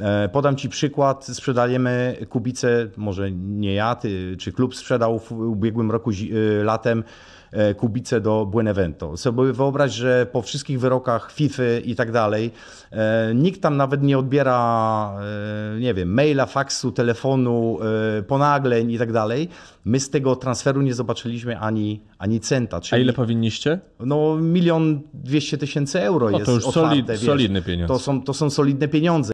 E, podam Ci przykład, sprzedajemy kubicę, może nie ja, ty, czy klub sprzedał w ubiegłym roku e, latem e, Kubice do Buenevento. Sobie wyobraź, że po wszystkich wyrokach FIFA i tak dalej, nikt tam nawet nie odbiera, nie wiem, maila, faksu, telefonu, ponagleń i tak dalej. My z tego transferu nie zobaczyliśmy ani, ani centa. Czyli, A ile powinniście? No milion dwieście tysięcy euro no, to już otwarte. Solid, solidne pieniądze. To są, to są solidne pieniądze.